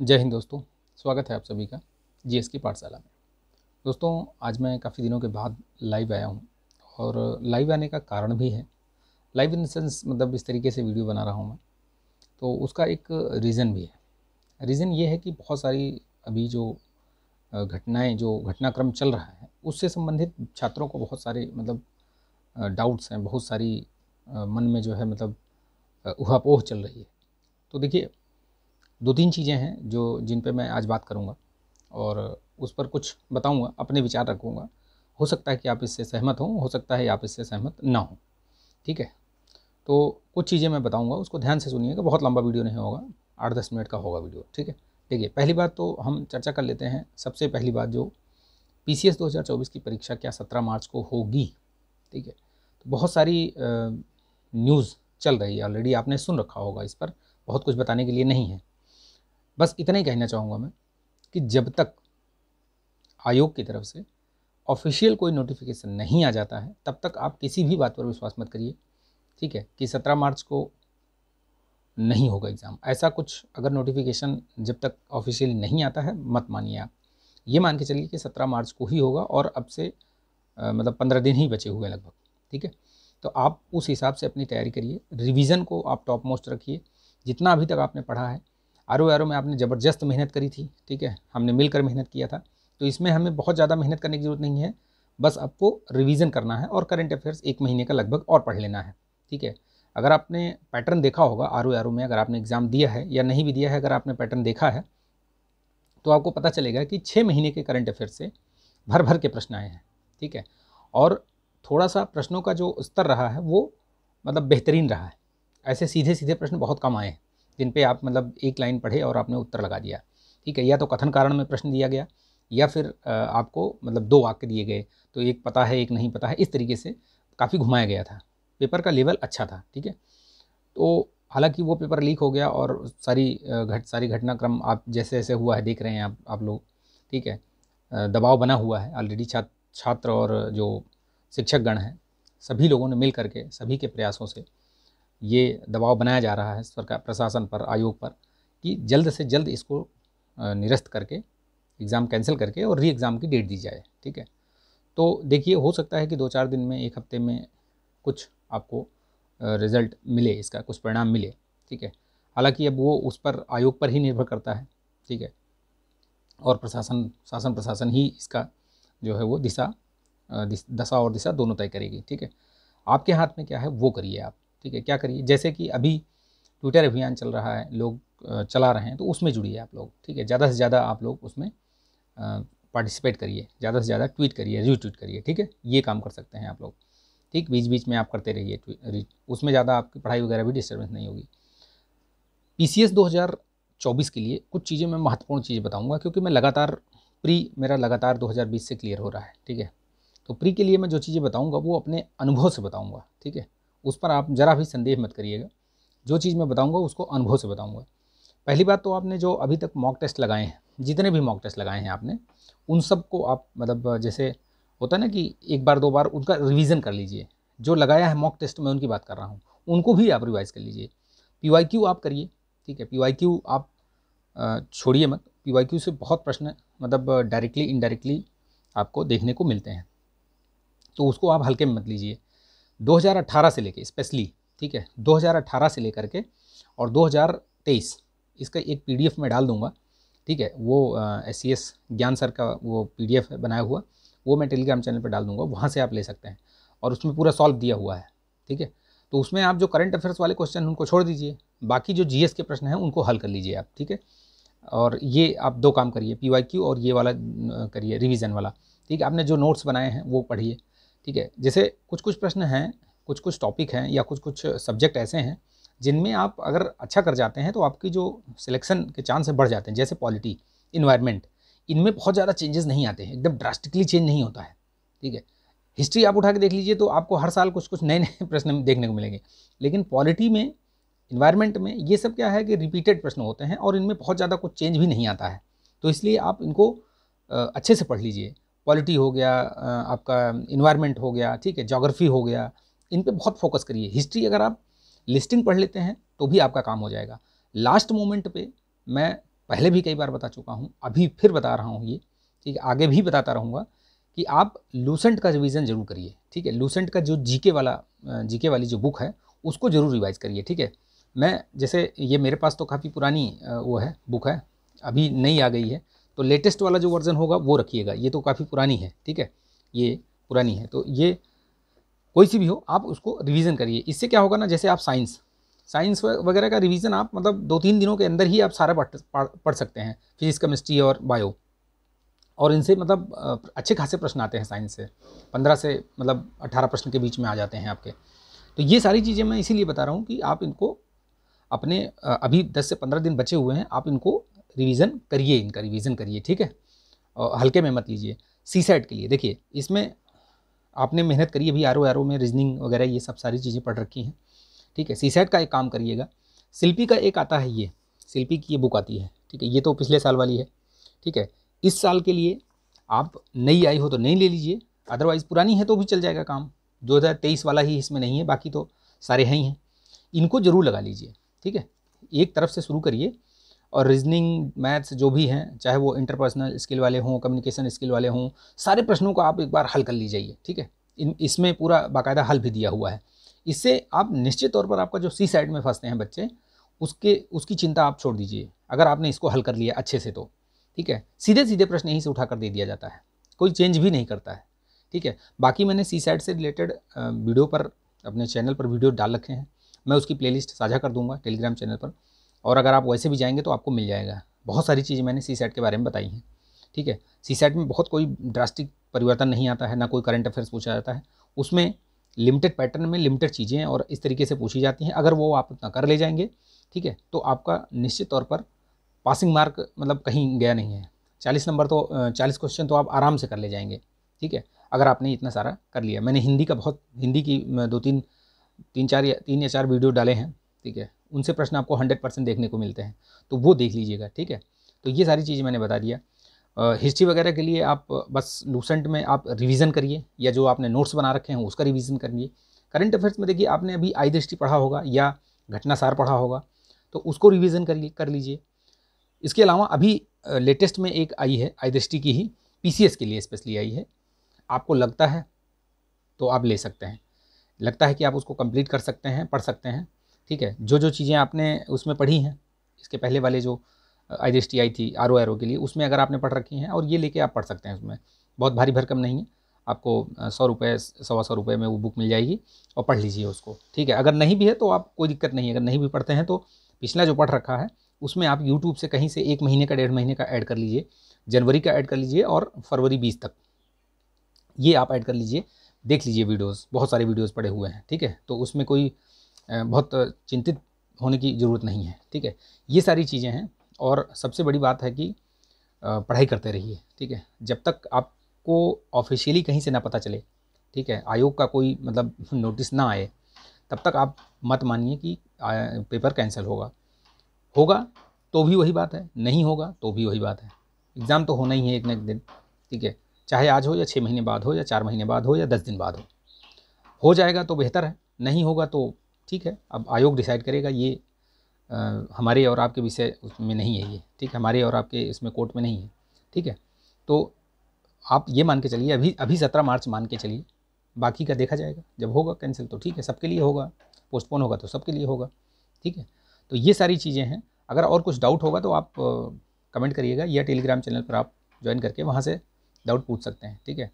जय हिंद दोस्तों स्वागत है आप सभी का जीएस की पाठशाला में दोस्तों आज मैं काफ़ी दिनों के बाद लाइव आया हूँ और लाइव आने का कारण भी है लाइव इन सेंस मतलब इस तरीके से वीडियो बना रहा हूँ मैं तो उसका एक रीज़न भी है रीज़न ये है कि बहुत सारी अभी जो घटनाएं जो घटनाक्रम चल रहा है उससे संबंधित छात्रों को बहुत सारे मतलब डाउट्स हैं बहुत सारी मन में जो है मतलब उहापोह चल रही है तो देखिए दो तीन चीज़ें हैं जो जिन पे मैं आज बात करूँगा और उस पर कुछ बताऊँगा अपने विचार रखूँगा हो सकता है कि आप इससे सहमत हों हो सकता है आप इससे सहमत ना हों ठीक है तो कुछ चीज़ें मैं बताऊँगा उसको ध्यान से सुनिएगा बहुत लंबा वीडियो नहीं होगा आठ दस मिनट का होगा वीडियो ठीक है देखिए पहली बात तो हम चर्चा कर लेते हैं सबसे पहली बात जो पी सी एस दो हज़ार चौबीस की परीक्षा क्या सत्रह मार्च को होगी ठीक है तो बहुत सारी न्यूज़ चल रही है ऑलरेडी आपने सुन रखा होगा इस पर बहुत कुछ बताने के लिए नहीं है बस इतना ही कहना चाहूँगा मैं कि जब तक आयोग की तरफ से ऑफिशियल कोई नोटिफिकेशन नहीं आ जाता है तब तक आप किसी भी बात पर विश्वास मत करिए ठीक है कि सत्रह मार्च को नहीं होगा एग्ज़ाम ऐसा कुछ अगर नोटिफिकेशन जब तक ऑफिशियल नहीं आता है मत मानिए आप ये मान के चलिए कि सत्रह मार्च को ही होगा और अब से आ, मतलब पंद्रह दिन ही बचे हुए लगभग ठीक है तो आप उस हिसाब से अपनी तैयारी करिए रिवीजन को आप टॉप मोस्ट रखिए जितना अभी तक आपने पढ़ा है आर ओ में आपने ज़बरदस्त मेहनत करी थी ठीक है हमने मिलकर मेहनत किया था तो इसमें हमें बहुत ज़्यादा मेहनत करने की ज़रूरत नहीं है बस आपको रिवीजन करना है और करंट अफेयर्स एक महीने का लगभग और पढ़ लेना है ठीक है अगर आपने पैटर्न देखा होगा आर ओ में अगर आपने एग्ज़ाम दिया है या नहीं भी दिया है अगर आपने पैटर्न देखा है तो आपको पता चलेगा कि छः महीने के करंट अफेयर से भर भर के प्रश्न आए हैं ठीक है और थोड़ा सा प्रश्नों का जो स्तर रहा है वो मतलब बेहतरीन रहा है ऐसे सीधे सीधे प्रश्न बहुत कम आए हैं जिन पे आप मतलब एक लाइन पढ़े और आपने उत्तर लगा दिया ठीक है या तो कथन कारण में प्रश्न दिया गया या फिर आपको मतलब दो वाक्य दिए गए तो एक पता है एक नहीं पता है इस तरीके से काफ़ी घुमाया गया था पेपर का लेवल अच्छा था ठीक है तो हालांकि वो पेपर लीक हो गया और सारी घट सारी घटनाक्रम आप जैसे जैसे हुआ है देख रहे हैं आप आप लोग ठीक है दबाव बना हुआ है ऑलरेडी छात्र छात्र और जो शिक्षकगण हैं सभी लोगों ने मिल करके सभी के प्रयासों से ये दबाव बनाया जा रहा है सरकार प्रशासन पर आयोग पर कि जल्द से जल्द इसको निरस्त करके एग्ज़ाम कैंसिल करके और री एग्ज़ाम की डेट दी जाए ठीक है तो देखिए हो सकता है कि दो चार दिन में एक हफ्ते में कुछ आपको रिज़ल्ट मिले इसका कुछ परिणाम मिले ठीक है हालांकि अब वो उस पर आयोग पर ही निर्भर करता है ठीक है और प्रशासन शासन प्रशासन ही इसका जो है वो दिशा दिशा दशा और दिशा दोनों तय करेगी ठीक है आपके हाथ में क्या है वो करिए आप ठीक है क्या करिए जैसे कि अभी ट्विटर अभियान चल रहा है लोग चला रहे हैं तो उसमें जुड़िए आप लोग ठीक है ज़्यादा से ज़्यादा आप लोग उसमें पार्टिसिपेट करिए ज़्यादा से ज़्यादा ट्वीट करिए रीट्वीट करिए ठीक है ये काम कर सकते हैं आप लोग ठीक बीच बीच में आप करते रहिए उसमें ज़्यादा आपकी पढ़ाई वगैरह भी डिस्टर्बेंस नहीं होगी पी सी एस दो हज़ार चौबीस के लिए कुछ चीज़ें मैं महत्वपूर्ण चीज़ बताऊँगा क्योंकि मैं लगातार प्री मेरा लगातार 2020 से क्लियर हो रहा है ठीक है तो प्री के लिए मैं जो चीज़ें बताऊंगा वो अपने अनुभव से बताऊंगा ठीक है उस पर आप ज़रा भी संदेह मत करिएगा जो चीज़ मैं बताऊँगा उसको अनुभव से बताऊँगा पहली बात तो आपने जो अभी तक मॉक टेस्ट लगाए हैं जितने भी मॉक टेस्ट लगाए हैं आपने उन सबको आप मतलब जैसे होता है ना कि एक बार दो बार उनका रिवीजन कर लीजिए जो लगाया है मॉक टेस्ट में उनकी बात कर रहा हूँ उनको भी आप रिवाइज़ कर लीजिए पी आप करिए ठीक है पी आप छोड़िए मत पी से बहुत प्रश्न मतलब डायरेक्टली इनडायरेक्टली आपको देखने को मिलते हैं तो उसको आप हल्के में मत लीजिए 2018 से लेके स्पेशली ठीक है 2018 से लेकर के और 2023 इसका एक पीडीएफ में डाल दूंगा ठीक है वो S C S Gyan sir का वो पीडीएफ बनाया हुआ वो मैं टेलीग्राम चैनल पर डाल दूंगा वहाँ से आप ले सकते हैं और उसमें पूरा सॉल्व दिया हुआ है ठीक है तो उसमें आप जो करंट अफेयर्स वाले क्वेश्चन उनको छोड़ दीजिए बाकी जो जी के प्रश्न हैं उनको हल कर लीजिए आप ठीक है और ये आप दो काम करिए पी और ये वाला करिए रिविज़न वाला ठीक है आपने जो नोट्स बनाए हैं वो पढ़िए ठीक है जैसे कुछ कुछ प्रश्न हैं कुछ कुछ टॉपिक हैं या कुछ कुछ सब्जेक्ट ऐसे हैं जिनमें आप अगर अच्छा कर जाते हैं तो आपकी जो सिलेक्शन के चांस बढ़ जाते हैं जैसे पॉलिटी इन्वायरमेंट इनमें बहुत ज़्यादा चेंजेस नहीं आते हैं एकदम ड्रास्टिकली चेंज नहीं होता है ठीक है हिस्ट्री आप उठा के देख लीजिए तो आपको हर साल कुछ कुछ नए नए प्रश्न देखने को मिलेंगे लेकिन पॉलिटी में इन्वायरमेंट में ये सब क्या है कि रिपीटेड प्रश्न होते हैं और इनमें बहुत ज़्यादा कुछ चेंज भी नहीं आता है तो इसलिए आप इनको अच्छे से पढ़ लीजिए पॉलिटी हो गया आपका इन्वायरमेंट हो गया ठीक है जोग्राफ़ी हो गया इन पर बहुत फोकस करिए हिस्ट्री अगर आप लिस्टिंग पढ़ लेते हैं तो भी आपका काम हो जाएगा लास्ट मोमेंट पे मैं पहले भी कई बार बता चुका हूँ अभी फिर बता रहा हूँ ये ठीक है आगे भी बताता रहूँगा कि आप लूसेंट का रिविज़न जरूर करिए ठीक है लूसेंट का जो जीके वाला जीके वाली जो बुक है उसको ज़रूर रिवाइज़ करिए ठीक है मैं जैसे ये मेरे पास तो काफ़ी पुरानी वो है बुक है अभी नई आ गई है तो लेटेस्ट वाला जो वर्जन होगा वो रखिएगा ये तो काफ़ी पुरानी है ठीक है ये पुरानी है तो ये कोई सी भी हो आप उसको रिवीजन करिए इससे क्या होगा ना जैसे आप साइंस साइंस वगैरह का रिवीजन आप मतलब दो तीन दिनों के अंदर ही आप सारा पढ़ पढ़ सकते हैं फिजिक्स केमिस्ट्री और बायो और इनसे मतलब अच्छे खासे प्रश्न आते हैं साइंस से पंद्रह से मतलब अट्ठारह प्रश्न के बीच में आ जाते हैं आपके तो ये सारी चीज़ें मैं इसीलिए बता रहा हूँ कि आप इनको अपने अभी दस से पंद्रह दिन बचे हुए हैं आप इनको रिवीजन करिए इनका रिवीजन करिए ठीक है और हल्के में मत लीजिए सी सेट के लिए देखिए इसमें आपने मेहनत करी आर ओ आर ओ में रीजनिंग वगैरह ये सब सारी चीज़ें पढ़ रखी हैं ठीक है सी सेट का एक काम करिएगा शिल्पी का एक आता है ये शिल्पी की ये बुक आती है ठीक है ये तो पिछले साल वाली है ठीक है इस साल के लिए आप नई आई हो तो नई ले लीजिए अदरवाइज़ पुरानी है तो भी चल जाएगा काम दो हज़ार तेईस वाला ही इसमें नहीं है बाकी तो सारे हैं ही हैं इनको ज़रूर लगा लीजिए ठीक है एक तरफ से शुरू करिए और रीजनिंग मैथ्स जो भी हैं चाहे वो इंटरपर्सनल स्किल वाले हों कम्युनिकेशन स्किल वाले हों सारे प्रश्नों को आप एक बार हल कर लीजिए ठीक है इन इसमें पूरा बाकायदा हल भी दिया हुआ है इससे आप निश्चित तौर पर आपका जो सी साइड में फंसते हैं बच्चे उसके उसकी चिंता आप छोड़ दीजिए अगर आपने इसको हल कर लिया अच्छे से तो ठीक है सीधे सीधे प्रश्न यहीं से उठा कर दे दिया जाता है कोई चेंज भी नहीं करता है ठीक है बाकी मैंने सी साइड से रिलेटेड वीडियो पर अपने चैनल पर वीडियो डाल रखे हैं मैं उसकी प्लेलिस्ट साझा कर दूंगा टेलीग्राम चैनल पर और अगर आप वैसे भी जाएंगे तो आपको मिल जाएगा बहुत सारी चीज़ें मैंने सी सेट के बारे में बताई हैं ठीक है सी सेट में बहुत कोई ड्रास्टिक परिवर्तन नहीं आता है ना कोई करंट अफेयर्स पूछा जाता है उसमें लिमिटेड पैटर्न में लिमिटेड चीज़ें और इस तरीके से पूछी जाती हैं अगर वो आप अपना कर ले जाएंगे ठीक है तो आपका निश्चित तौर पर पासिंग मार्क मतलब कहीं गया नहीं है चालीस नंबर तो चालीस क्वेश्चन तो आप आराम से कर ले जाएंगे ठीक है अगर आपने इतना सारा कर लिया मैंने हिंदी का बहुत हिंदी की दो तीन तीन चार या तीन या चार वीडियो डाले हैं ठीक है उनसे प्रश्न आपको हंड्रेड परसेंट देखने को मिलते हैं तो वो देख लीजिएगा ठीक है तो ये सारी चीज़ें मैंने बता दिया हिस्ट्री वगैरह के लिए आप बस लूसेंट में आप रिवीजन करिए या जो आपने नोट्स बना रखे हैं उसका रिवीजन करिए करंट अफेयर्स में देखिए आपने अभी आई दृष्टि पढ़ा होगा या घटनासार पढ़ा होगा तो उसको रिवीजन कर कर लीजिए इसके अलावा अभी लेटेस्ट में एक आई है आई दृष्टि की ही पी के लिए स्पेशली आई है आपको लगता है तो आप ले सकते हैं लगता है कि आप उसको कंप्लीट कर सकते हैं पढ़ सकते हैं ठीक है जो जो चीज़ें आपने उसमें पढ़ी हैं इसके पहले वाले जो आई एस टी आई थी आर ओ आर ओ के लिए उसमें अगर आपने पढ़ रखी हैं और ये लेके आप पढ़ सकते हैं उसमें बहुत भारी भरकम नहीं है आपको सौ रुपये सवा सौ रुपये में वो बुक मिल जाएगी और पढ़ लीजिए उसको ठीक है अगर नहीं भी है तो आप कोई दिक्कत नहीं है अगर नहीं भी पढ़ते हैं तो पिछला जो पढ़ रखा है उसमें आप यूट्यूब से कहीं से एक महीने का डेढ़ महीने का ऐड कर लीजिए जनवरी का ऐड कर लीजिए और फरवरी बीस तक ये आप ऐड कर लीजिए देख लीजिए वीडियोस बहुत सारे वीडियोस पड़े हुए हैं ठीक है तो उसमें कोई बहुत चिंतित होने की ज़रूरत नहीं है ठीक है ये सारी चीज़ें हैं और सबसे बड़ी बात है कि पढ़ाई करते रहिए ठीक है जब तक आपको ऑफिशियली कहीं से ना पता चले ठीक है आयोग का कोई मतलब नोटिस ना आए तब तक आप मत मानिए कि पेपर कैंसिल होगा होगा तो भी वही बात है नहीं होगा तो भी वही बात है एग्ज़ाम तो होना ही है एक ना एक दिन ठीक है चाहे आज हो या छः महीने बाद हो या चार महीने बाद हो या दस दिन बाद हो हो जाएगा तो बेहतर है नहीं होगा तो ठीक है अब आयोग डिसाइड करेगा ये आ, हमारे और आपके विषय उसमें नहीं है ये ठीक है हमारे और आपके इसमें कोर्ट में नहीं है ठीक है तो आप ये मान के चलिए अभी अभी सत्रह मार्च मान के चलिए बाकी का देखा जाएगा जब होगा कैंसिल तो ठीक है सबके लिए होगा पोस्टपोन होगा तो सबके लिए होगा ठीक है तो ये सारी चीज़ें हैं अगर और कुछ डाउट होगा तो आप कमेंट करिएगा या टेलीग्राम चैनल पर आप ज्वाइन करके वहाँ से डाउट पूछ सकते हैं ठीक है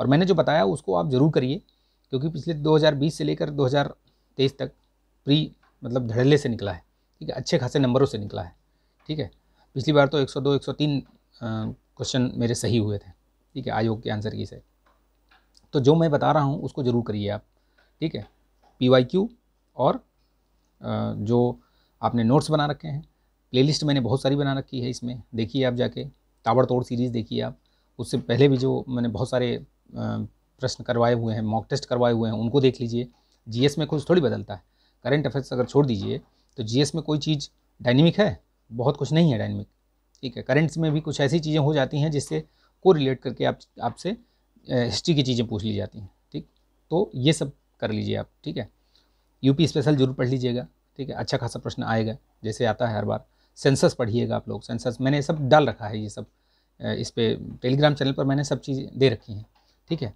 और मैंने जो बताया उसको आप ज़रूर करिए क्योंकि पिछले 2020 से लेकर तेईस तक प्री मतलब धड़ल्ले से निकला है ठीक है अच्छे खासे नंबरों से निकला है ठीक है पिछली बार तो 102 103 क्वेश्चन मेरे सही हुए थे ठीक है आयोग के आंसर की से तो जो मैं बता रहा हूँ उसको ज़रूर करिए आप ठीक है पी वाई क्यू और जो आपने नोट्स बना रखे हैं प्लेलिस्ट मैंने बहुत सारी बना रखी है इसमें देखिए आप जाके ताबड़तोड़ सीरीज़ देखिए आप उससे पहले भी जो मैंने बहुत सारे प्रश्न करवाए हुए हैं मॉक टेस्ट करवाए हुए हैं उनको देख लीजिए जीएस में कुछ थोड़ी बदलता है करंट अफेयर्स अगर छोड़ दीजिए तो जीएस में कोई चीज़ डायनेमिक है बहुत कुछ नहीं है डायनेमिक ठीक है करंट्स में भी कुछ ऐसी चीज़ें हो जाती हैं जिससे को रिलेट करके आप आपसे हिस्ट्री की चीज़ें पूछ ली जाती हैं ठीक तो ये सब कर लीजिए आप ठीक है यूपी स्पेशल जरूर पढ़ लीजिएगा ठीक है अच्छा खासा प्रश्न आएगा जैसे आता है हर बार सेंसस पढ़िएगा आप लोग सेंसस मैंने सब डाल रखा है ये सब इस पर टेलीग्राम चैनल पर मैंने सब चीज़ें दे रखी हैं ठीक है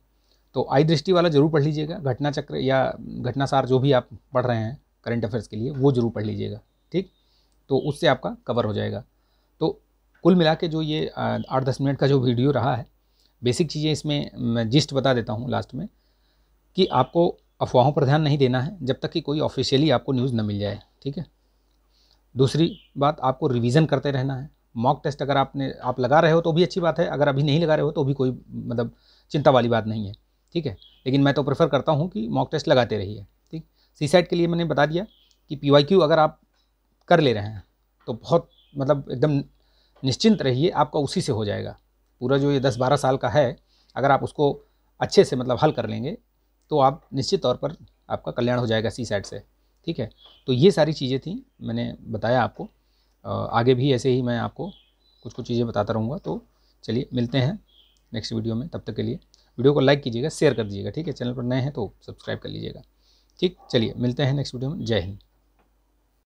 तो आई दृष्टि वाला जरूर पढ़ लीजिएगा घटना चक्र या घटनासार जो भी आप पढ़ रहे हैं करंट अफेयर्स के लिए वो जरूर पढ़ लीजिएगा ठीक तो उससे आपका कवर हो जाएगा तो कुल मिला के जो ये आठ दस मिनट का जो वीडियो रहा है बेसिक चीज़ें इसमें मैं जिस्ट बता देता हूँ लास्ट में कि आपको अफवाहों पर ध्यान नहीं देना है जब तक कि कोई ऑफिशियली आपको न्यूज़ न मिल जाए ठीक है दूसरी बात आपको रिवीजन करते रहना है मॉक टेस्ट अगर आपने आप लगा रहे हो तो भी अच्छी बात है अगर अभी नहीं लगा रहे हो तो भी कोई मतलब चिंता वाली बात नहीं है ठीक है लेकिन मैं तो प्रेफर करता हूँ कि मॉक टेस्ट लगाते रहिए ठीक सी सेट के लिए मैंने बता दिया कि पी अगर आप कर ले रहे हैं तो बहुत मतलब एकदम निश्चिंत रहिए आपका उसी से हो जाएगा पूरा जो ये दस बारह साल का है अगर आप उसको अच्छे से मतलब हल कर लेंगे तो आप निश्चित तौर पर आपका कल्याण हो जाएगा सी सेट से ठीक है तो ये सारी चीज़ें थी मैंने बताया आपको आगे भी ऐसे ही मैं आपको कुछ कुछ चीज़ें बताता रहूँगा तो चलिए मिलते हैं नेक्स्ट वीडियो में तब तक के लिए वीडियो को लाइक कीजिएगा शेयर कर दीजिएगा ठीक है चैनल पर नए हैं तो सब्सक्राइब कर लीजिएगा ठीक चलिए मिलते हैं नेक्स्ट वीडियो में जय हिंद